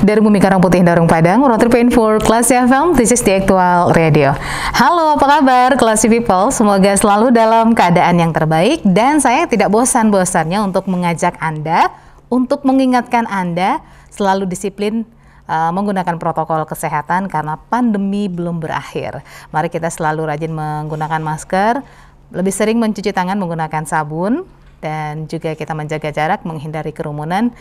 Dari Bumi Karang Putih, Darung Padang, Road Trip Info, Classy FM, this is the actual radio. Halo, apa kabar Classy People? Semoga selalu dalam keadaan yang terbaik dan saya tidak bosan-bosannya untuk mengajak Anda, untuk mengingatkan Anda selalu disiplin eh, menggunakan protokol kesehatan karena pandemi belum berakhir. Mari kita selalu rajin menggunakan masker, lebih sering mencuci tangan menggunakan sabun, dan juga kita menjaga jarak, menghindari kerumunan,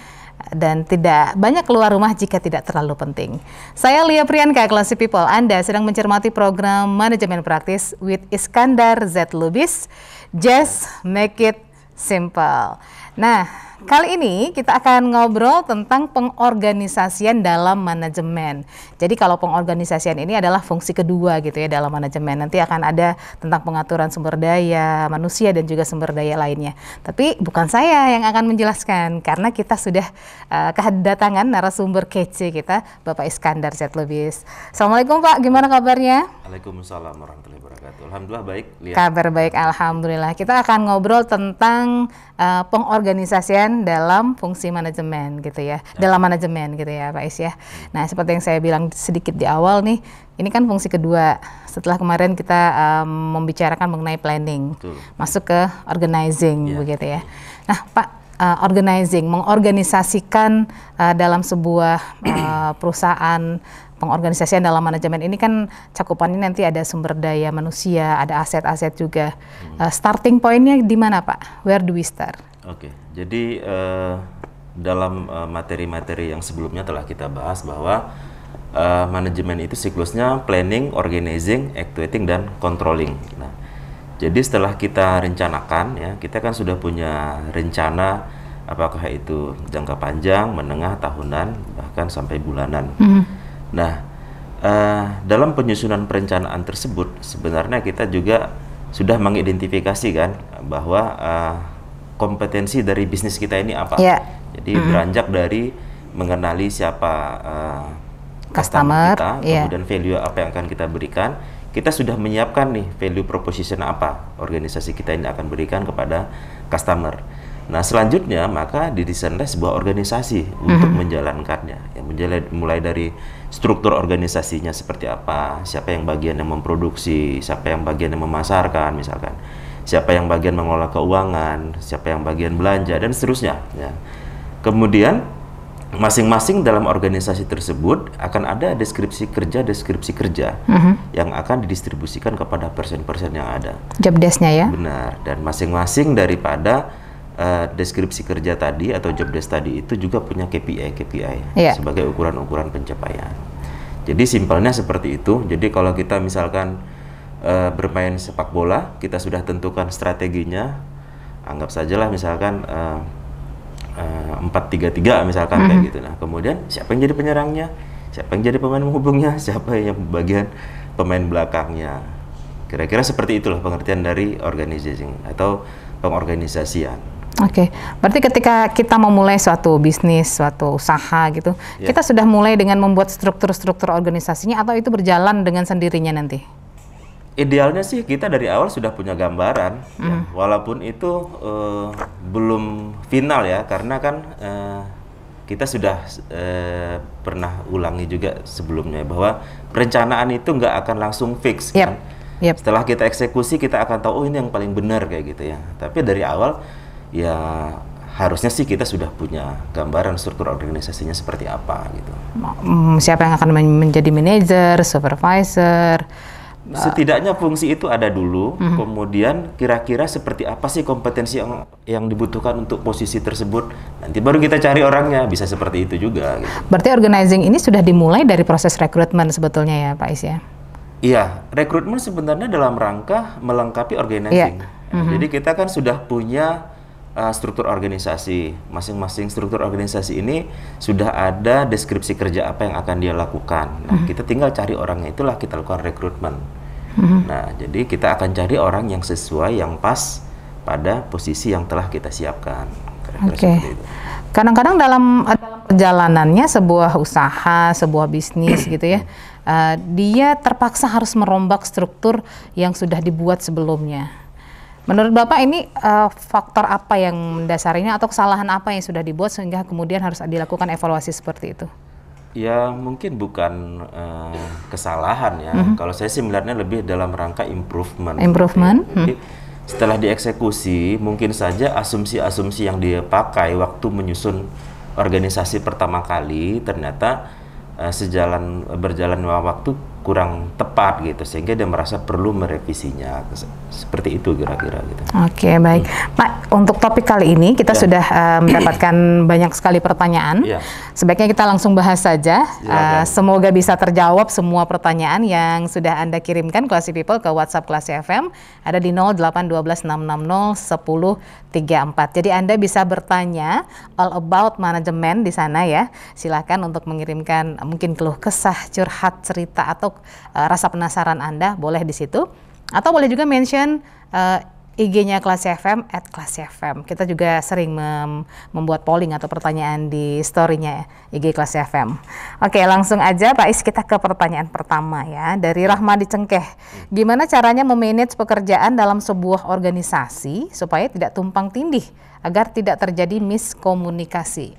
dan tidak banyak keluar rumah jika tidak terlalu penting. Saya Lia Priyanka, Klasi People. Anda sedang mencermati program Manajemen Praktis with Iskandar Z. Lubis. Just make it simple. Nah, Kali ini kita akan ngobrol tentang pengorganisasian dalam manajemen. Jadi kalau pengorganisasian ini adalah fungsi kedua gitu ya dalam manajemen. Nanti akan ada tentang pengaturan sumber daya manusia dan juga sumber daya lainnya. Tapi bukan saya yang akan menjelaskan karena kita sudah uh, kedatangan narasumber kece kita Bapak Iskandar Zetlubis. Assalamualaikum Pak, gimana kabarnya? Waalaikumsalam warahmatullahi wabarakatuh. Alhamdulillah baik. Lihat. Kabar baik alhamdulillah. Kita akan ngobrol tentang uh, pengorganisasian dalam fungsi manajemen gitu ya. ya. Dalam manajemen gitu ya, Pak Is ya. Hmm. Nah, seperti yang saya bilang sedikit di awal nih, ini kan fungsi kedua setelah kemarin kita um, membicarakan mengenai planning. Betul. Masuk ke organizing ya. begitu ya. Nah, Pak uh, organizing, mengorganisasikan uh, dalam sebuah uh, perusahaan pengorganisasian dalam manajemen ini kan cakupannya nanti ada sumber daya manusia, ada aset-aset juga. Hmm. Uh, starting pointnya di mana Pak? Where do we start? Oke, okay. jadi uh, dalam uh, materi-materi uh, yang sebelumnya telah kita bahas bahwa uh, manajemen itu siklusnya planning, organizing, actuating, dan controlling. Nah, jadi setelah kita rencanakan ya, kita kan sudah punya rencana apakah itu jangka panjang, menengah, tahunan, bahkan sampai bulanan. Mm. Nah, uh, dalam penyusunan perencanaan tersebut sebenarnya kita juga sudah mengidentifikasi kan bahwa uh, kompetensi dari bisnis kita ini apa. Yeah. Jadi mm. beranjak dari mengenali siapa uh, customer, customer kita, yeah. kemudian value apa yang akan kita berikan kita sudah menyiapkan nih value proposition apa organisasi kita ini akan berikan kepada customer. Nah, selanjutnya maka didesainlah sebuah organisasi mm -hmm. untuk menjalankannya. Ya, menjalan, mulai dari struktur organisasinya seperti apa, siapa yang bagian yang memproduksi, siapa yang bagian yang memasarkan misalkan, siapa yang bagian mengelola keuangan, siapa yang bagian belanja dan seterusnya ya. Kemudian masing-masing dalam organisasi tersebut akan ada deskripsi kerja deskripsi kerja uh mhm. -huh. yang akan didistribusikan kepada persen-persen yang ada jobdesknya ya benar dan masing-masing daripada uh, deskripsi kerja tadi atau jobdesk tadi itu juga punya KPI KPI yeah. sebagai ukuran-ukuran pencapaian jadi simpelnya seperti itu jadi kalau kita misalkan uh, bermain sepak bola kita sudah tentukan strateginya anggap sajalah misalkan uh, Eh, empat tiga tiga misalkan mm -hmm. kayak mhm. gitu nah kemudian siapa yang jadi penyerangnya siapa yang jadi pemain menghubungnya siapa yang bagian pemain belakangnya kira-kira seperti itulah pengertian dari organizing atau pengorganisasian Oke, okay. berarti ketika kita memulai suatu bisnis, suatu usaha gitu, yeah. kita sudah mulai dengan membuat struktur-struktur organisasinya atau itu berjalan dengan sendirinya nanti? idealnya sih kita dari awal sudah punya gambaran, mm. ya, hmm. walaupun itu uh, belum final ya, karena kan uh, kita sudah uh, pernah ulangi juga sebelumnya bahwa perencanaan itu nggak akan langsung fix yep. kan. Yep. Setelah kita eksekusi kita akan tahu oh ini yang paling benar kayak gitu ya. Tapi dari awal ya harusnya sih kita sudah punya gambaran struktur organisasinya seperti apa gitu. Mm, siapa yang akan menjadi manajer, supervisor, Nah. setidaknya fungsi itu ada dulu -hmm. kemudian kira-kira seperti apa sih kompetensi yang yang dibutuhkan untuk posisi tersebut nanti baru kita cari orangnya bisa seperti itu juga gitu. berarti organizing ini sudah dimulai dari proses rekrutmen sebetulnya ya Pak Is ya iya rekrutmen sebenarnya dalam rangka melengkapi organizing yeah. Ya, -hmm. jadi kita kan sudah punya uh, struktur organisasi. Masing-masing struktur organisasi ini sudah ada deskripsi kerja apa yang akan dia lakukan. Nah, hmm. kita tinggal cari orangnya itulah kita lakukan rekrutmen. Mm-hmm. Nah, jadi kita akan cari orang yang sesuai, yang pas pada posisi yang telah kita siapkan. Oke. Okay. Kadang-kadang dalam dalam perjalanannya sebuah usaha, sebuah bisnis gitu ya, uh, dia terpaksa harus merombak struktur yang sudah dibuat sebelumnya. Menurut Bapak ini uh, faktor apa yang mendasarinya atau kesalahan apa yang sudah dibuat sehingga kemudian harus dilakukan evaluasi seperti itu? Ya mungkin bukan uh, kesalahan ya. Mm-hmm. Kalau saya sih melihatnya lebih dalam rangka improvement. Improvement. mm-hmm. Setelah dieksekusi, mungkin saja asumsi-asumsi yang dia pakai waktu menyusun organisasi pertama kali ternyata uh, sejalan berjalan waktu kurang tepat gitu sehingga dia merasa perlu merevisinya seperti itu kira-kira gitu. Oke okay, baik hmm. Pak untuk topik kali ini kita ya. sudah uh, mendapatkan banyak sekali pertanyaan. Ya. Sebaiknya kita langsung bahas saja. Uh, semoga bisa terjawab semua pertanyaan yang sudah anda kirimkan Classy People ke WhatsApp Classy FM ada di 08126601034. Jadi anda bisa bertanya all about manajemen di sana ya. Silahkan untuk mengirimkan mungkin keluh kesah, curhat, cerita atau untuk uh, rasa penasaran Anda boleh di situ atau boleh juga mention uh, eh, IG-nya Kelas FM at Kelas FM. Kita juga sering mem membuat polling atau pertanyaan di story-nya IG Kelas FM. Oke, langsung aja Pak Is kita ke pertanyaan pertama ya dari rahma Cengkeh. Gimana caranya memanage pekerjaan dalam sebuah organisasi supaya tidak tumpang tindih agar tidak terjadi miskomunikasi?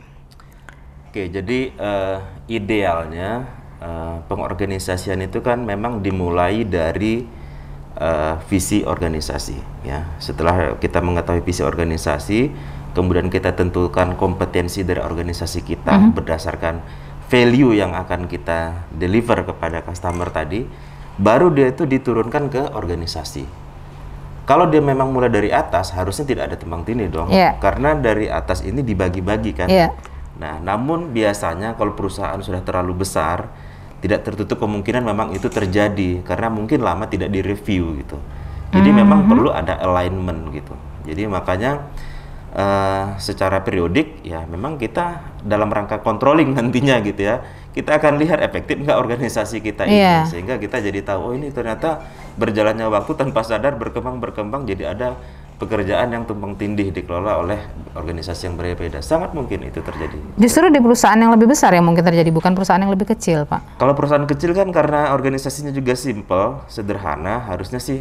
Oke, jadi uh, idealnya Eh, pengorganisasian itu kan memang dimulai dari uh, visi organisasi ya setelah kita mengetahui visi organisasi kemudian kita tentukan kompetensi dari organisasi kita mm -hmm. berdasarkan value yang akan kita deliver kepada customer tadi baru dia itu diturunkan ke organisasi kalau dia memang mulai dari atas harusnya tidak ada tembang tini dong yeah. karena dari atas ini dibagi-bagi kan yeah. nah namun biasanya kalau perusahaan sudah terlalu besar tidak tertutup kemungkinan memang itu terjadi karena mungkin lama tidak direview gitu. Jadi mm -hmm. memang hmm. perlu ada alignment gitu. Jadi makanya uh, secara periodik ya memang kita dalam rangka controlling nantinya gitu ya. Kita akan lihat efektif nggak organisasi kita ini yeah. sehingga kita jadi tahu oh ini ternyata berjalannya waktu tanpa sadar berkembang berkembang jadi ada pekerjaan yang tumpang tindih dikelola oleh organisasi yang berbeda. Sangat mungkin itu terjadi. Justru di perusahaan yang lebih besar yang mungkin terjadi, bukan perusahaan yang lebih kecil, Pak. Kalau perusahaan kecil kan karena organisasinya juga simple, sederhana, harusnya sih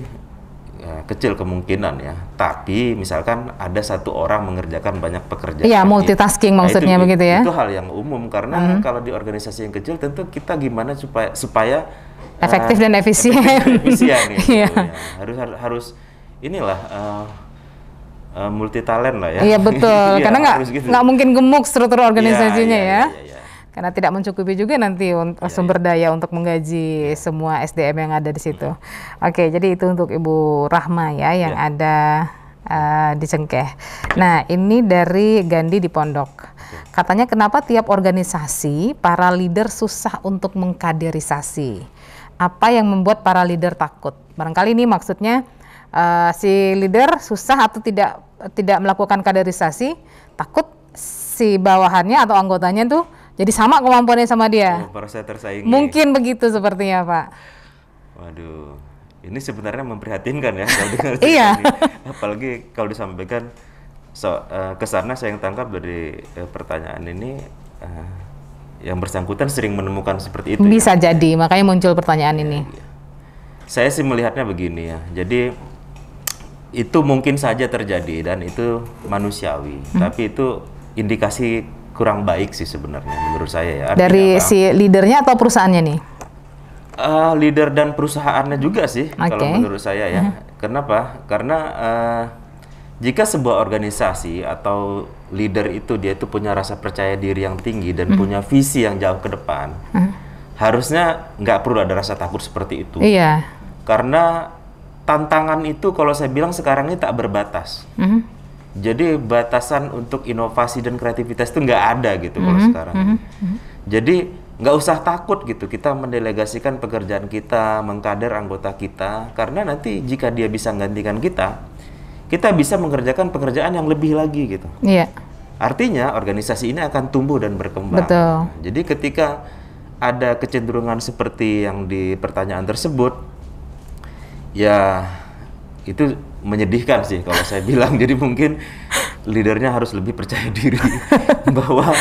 ya, kecil kemungkinan ya. Tapi misalkan ada satu orang mengerjakan banyak pekerjaan. Iya, multitasking nah, maksudnya itu, begitu ya. Itu hal yang umum karena mm -hmm. kalau di organisasi yang kecil tentu kita gimana supaya supaya efektif uh, dan efisien. efisien gitu, iya. ya. Harus harus inilah uh, Eh, multitalent multi talent lah ya. Iya betul, iya, karena nggak gitu. nggak mungkin gemuk struktur organisasinya iya, iya, ya. Karena tidak mencukupi juga nanti yeah, sumber daya untuk menggaji semua SDM yang ada di situ. Hmm. Oke, jadi itu untuk Ibu Rahma ya yang ada uh, di Cengkeh. Nah, ini dari Gandhi di Pondok. Katanya kenapa tiap organisasi para leader susah untuk mengkaderisasi? Apa yang membuat para leader takut? Barangkali ini maksudnya uh, si leader susah atau tidak tidak melakukan kaderisasi, takut si bawahannya atau anggotanya tuh jadi sama kemampuannya sama dia. Oh, Mungkin begitu sepertinya, Pak. Waduh, ini sebenarnya memprihatinkan ya. Kalau iya. Apalagi kalau disampaikan so, uh, eh, kesana saya yang tangkap dari uh, pertanyaan ini uh, yang bersangkutan sering menemukan seperti itu. Ya. Bisa ya? jadi, makanya muncul pertanyaan ini. Iya. Saya sih melihatnya begini ya. Jadi itu mungkin saja terjadi dan itu manusiawi hmm. tapi itu indikasi kurang baik sih sebenarnya menurut saya ya Artinya dari apa? si leadernya atau perusahaannya nih uh, leader dan perusahaannya juga sih okay. kalau menurut saya ya hmm. kenapa karena uh, jika sebuah organisasi atau leader itu dia itu punya rasa percaya diri yang tinggi dan hmm. punya visi yang jauh ke depan hmm. harusnya nggak perlu ada rasa takut seperti itu iya karena tantangan itu kalau saya bilang sekarang ini tak berbatas. Mm-hmm. Jadi batasan untuk inovasi dan kreativitas itu nggak ada gitu mm-hmm. kalau mhm, sekarang. Mm-hmm. Jadi nggak usah takut gitu kita mendelegasikan pekerjaan kita, mengkader anggota kita karena nanti jika dia bisa menggantikan kita, kita bisa mengerjakan pekerjaan yang lebih lagi gitu. Iya. Artinya organisasi ini akan tumbuh dan berkembang. Betul. Jadi ketika ada kecenderungan seperti yang di pertanyaan tersebut, ya itu menyedihkan sih kalau saya bilang. Jadi mungkin leadernya harus lebih percaya diri bahwa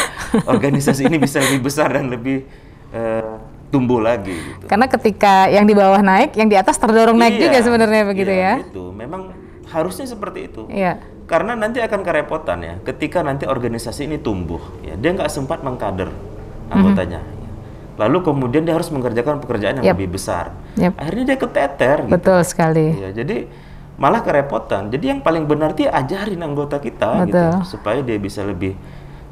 organisasi ini bisa lebih besar dan lebih uh, tumbuh lagi. Gitu. Karena ketika yang di bawah naik, yang di atas terdorong naik iya, juga sebenarnya begitu iya, ya. Itu memang harusnya seperti itu. Iya. Karena nanti akan kerepotan ya. Ketika nanti organisasi ini tumbuh, ya dia nggak sempat mengkader mhm. anggotanya. Mm -hmm lalu kemudian dia harus mengerjakan pekerjaan yang yep. lebih besar. Yep. Akhirnya dia keteter. Gitu. Betul sekali. Ya, jadi malah kerepotan. Jadi yang paling benar dia ajarin anggota kita gitu supaya dia bisa lebih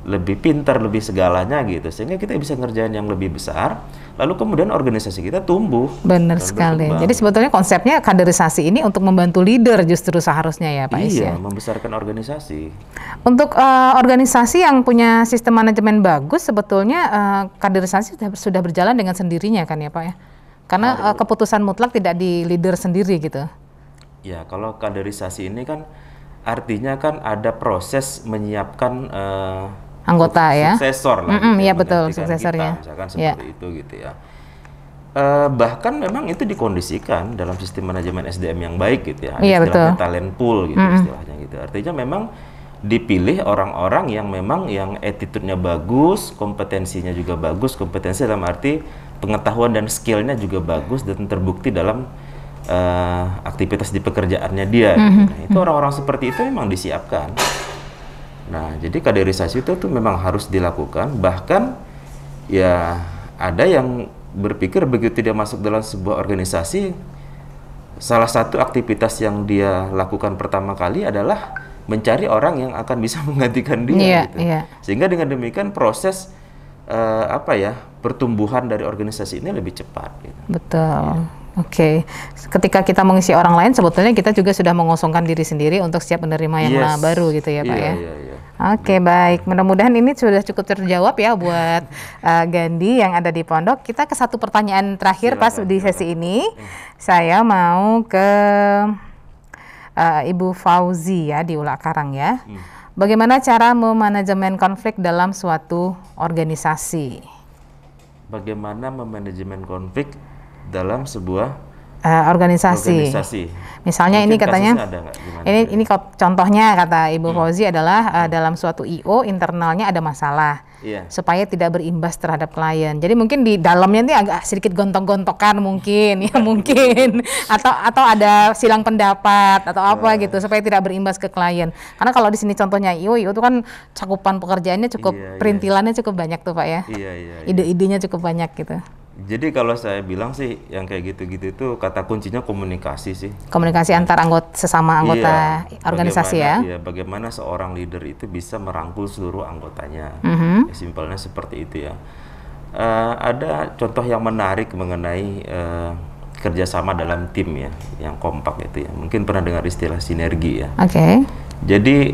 lebih pintar, lebih segalanya gitu. Sehingga kita bisa ngerjain yang lebih besar, lalu kemudian organisasi kita tumbuh. Benar sekali. Berkembang. Jadi sebetulnya konsepnya kaderisasi ini untuk membantu leader justru seharusnya ya Pak Iya, ya? membesarkan organisasi. Untuk uh, organisasi yang punya sistem manajemen bagus, sebetulnya uh, kaderisasi sudah, berjalan dengan sendirinya kan ya Pak ya? Karena uh, keputusan mutlak tidak di leader sendiri gitu. Ya, kalau kaderisasi ini kan artinya kan ada proses menyiapkan... Uh, anggota suksesor ya. Suksesor lah. Mm hmm gitu, ya iya, betul suksesornya. Kita, ya. misalkan iya. seperti yeah. itu gitu ya. Uh, bahkan memang itu dikondisikan dalam sistem manajemen SDM yang baik gitu ya. Iya yeah, betul. Talent pool gitu mm hmm istilahnya gitu. Artinya memang dipilih orang-orang yang memang yang attitude-nya bagus, kompetensinya juga bagus, kompetensi dalam arti pengetahuan dan skillnya juga bagus dan terbukti dalam uh, aktivitas di pekerjaannya dia. Mm -hmm. nah, itu orang-orang seperti itu memang disiapkan Nah, jadi kaderisasi itu tuh memang harus dilakukan. Bahkan ya ada yang berpikir begitu tidak masuk dalam sebuah organisasi, salah satu aktivitas yang dia lakukan pertama kali adalah mencari orang yang akan bisa menggantikan dia. Yeah, gitu. yeah. Sehingga dengan demikian proses uh, apa ya pertumbuhan dari organisasi ini lebih cepat. Gitu. Betul. Yeah. Oke, okay. ketika kita mengisi orang lain, sebetulnya kita juga sudah mengosongkan diri sendiri untuk siap menerima yang yes. baru gitu ya, Pak yeah, ya. Yeah, yeah. Oke okay, baik, mudah-mudahan ini sudah cukup terjawab ya buat uh, Gandhi yang ada di pondok. Kita ke satu pertanyaan terakhir silakan, pas di sesi silakan. ini. Hmm. Saya mau ke uh, Ibu Fauzi ya di Ula Karang ya. Hmm. Bagaimana cara memanajemen konflik dalam suatu organisasi? Bagaimana memanajemen konflik dalam sebuah uh, organisasi. organisasi. Misalnya Mungkin ini katanya, ini ini contohnya kata Ibu hmm. Fauzi adalah uh, dalam suatu IO internalnya ada masalah. Yeah. supaya tidak berimbas terhadap klien. Jadi mungkin di dalamnya ini agak sedikit gontok-gontokan mungkin, ya mungkin atau atau ada silang pendapat atau apa nah. gitu supaya tidak berimbas ke klien. Karena kalau di sini contohnya IO, IO itu kan cakupan pekerjaannya cukup yeah, iya. perintilannya cukup banyak tuh Pak ya. Iya, iya, Ide-idenya cukup banyak gitu. Jadi kalau saya bilang sih yang kayak gitu-gitu itu kata kuncinya komunikasi sih. Komunikasi antar anggota sesama iya, anggota iya, organisasi ya. Iya, bagaimana seorang leader itu bisa merangkul seluruh anggotanya. Mm -hmm. ya, simpelnya seperti itu ya. Uh, ada contoh yang menarik mengenai uh, kerjasama dalam tim ya, yang kompak itu ya. Mungkin pernah dengar istilah sinergi ya. Oke. Okay. Jadi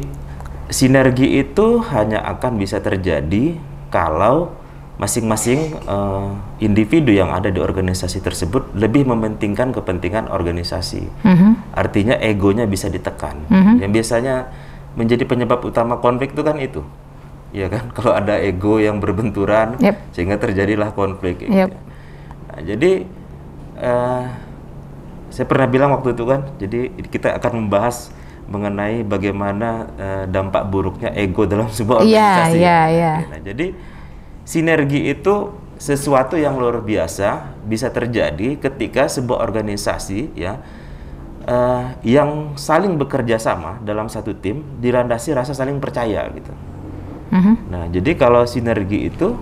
sinergi itu hanya akan bisa terjadi kalau masing-masing uh, individu yang ada di organisasi tersebut lebih mementingkan kepentingan organisasi. Mm -hmm. Artinya egonya bisa ditekan. Mm -hmm. Yang biasanya menjadi penyebab utama konflik itu kan itu. Ya kan, kalau ada ego yang berbenturan yep. sehingga terjadilah konflik. Ya. Yep. Nah, jadi uh, saya pernah bilang waktu itu kan, jadi kita akan membahas mengenai bagaimana uh, dampak buruknya ego dalam sebuah iya, organisasi. Yeah, yeah, yeah. jadi sinergi itu sesuatu yang luar biasa bisa terjadi ketika sebuah organisasi ya uh, yang saling bekerja sama dalam satu tim dilandasi rasa saling percaya gitu. Mm-hmm. Nah jadi kalau sinergi itu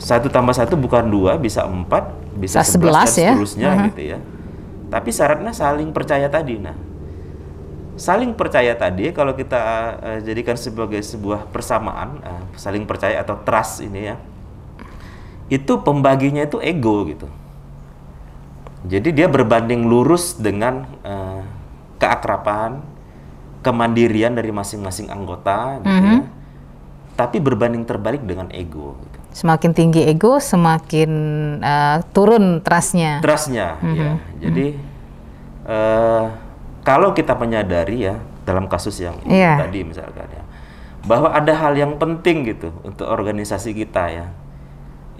satu tambah satu bukan dua bisa empat bisa sebelas, sebelas ya. seterusnya mm-hmm. gitu ya. Tapi syaratnya saling percaya tadi. Nah saling percaya tadi kalau kita uh, jadikan sebagai sebuah persamaan uh, saling percaya atau trust ini ya itu pembaginya itu ego gitu jadi dia berbanding lurus dengan uh, keakrapan kemandirian dari masing-masing anggota mm -hmm. ya. Mhm. tapi berbanding terbalik dengan ego gitu. semakin tinggi ego semakin uh, turun trustnya trustnya mm -hmm. ya jadi mm -hmm. uh, kalau kita menyadari ya dalam kasus yang yeah. tadi misalkan ya bahwa ada hal yang penting gitu untuk organisasi kita ya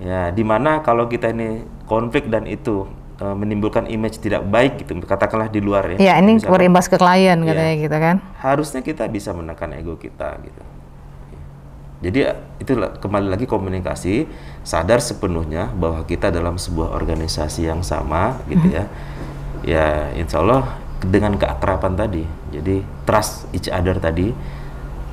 ya dimana kalau kita ini konflik dan itu e, menimbulkan image tidak baik gitu katakanlah di luar ya ya ini berimbas ke klien ya, katanya gitu kan harusnya kita bisa menekan ego kita gitu jadi ya, itu kembali lagi komunikasi sadar sepenuhnya bahwa kita dalam sebuah organisasi yang sama gitu hmm. ya. Ya insya Allah dengan keakraban tadi. Jadi trust each other tadi.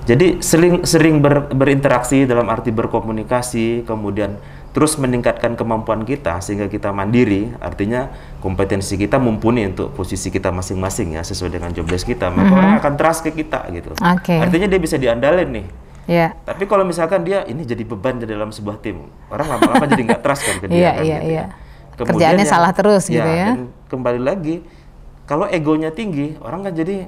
Jadi sering sering ber, berinteraksi dalam arti berkomunikasi, kemudian terus meningkatkan kemampuan kita sehingga kita mandiri. Artinya kompetensi kita mumpuni untuk posisi kita masing-masing ya sesuai dengan job desk kita. Maka mm -hmm. orang mm-hmm. akan trust ke kita gitu. Okay. Artinya dia bisa diandalkan nih. Yeah. Tapi kalau misalkan dia ini jadi beban di dalam sebuah tim, orang lama-lama jadi nggak trust kan ke dia. Yeah, kan, yeah, gitu yeah. Ya. Iya. Kerjaannya salah terus ya, gitu ya. ya. kembali lagi kalau egonya tinggi, orang kan jadi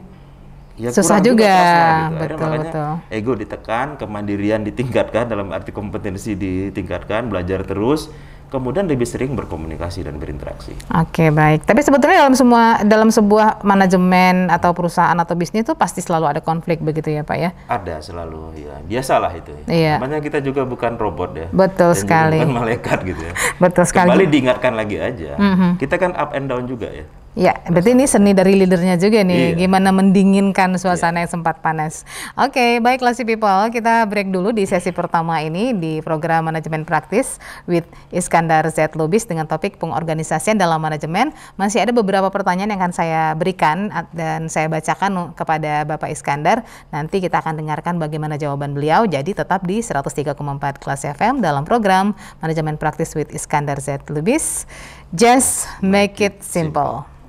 ya susah juga, juga gitu. betul, makanya betul. ego ditekan, kemandirian ditingkatkan dalam arti kompetensi ditingkatkan, belajar terus, kemudian lebih sering berkomunikasi dan berinteraksi. Oke okay, baik, tapi sebetulnya dalam semua dalam sebuah manajemen atau perusahaan atau bisnis itu pasti selalu ada konflik begitu ya pak ya? Ada selalu ya, biasalah itu. Iya. Makanya kita juga bukan robot ya. Betul dan sekali. Bukan malaikat gitu ya. betul sekali. Kembali diingatkan lagi aja, mm -hmm. kita kan up and down juga ya. Ya, berarti ini seni dari leadernya juga nih, iya. gimana mendinginkan suasana iya. yang sempat panas. Oke, okay, baik Classy People, kita break dulu di sesi pertama ini di program manajemen praktis with Iskandar Z. Lubis dengan topik pengorganisasian dalam manajemen. Masih ada beberapa pertanyaan yang akan saya berikan dan saya bacakan kepada Bapak Iskandar. Nanti kita akan dengarkan bagaimana jawaban beliau, jadi tetap di 103,4 Kelas FM dalam program manajemen praktis with Iskandar Z. Lubis. Just make it simple.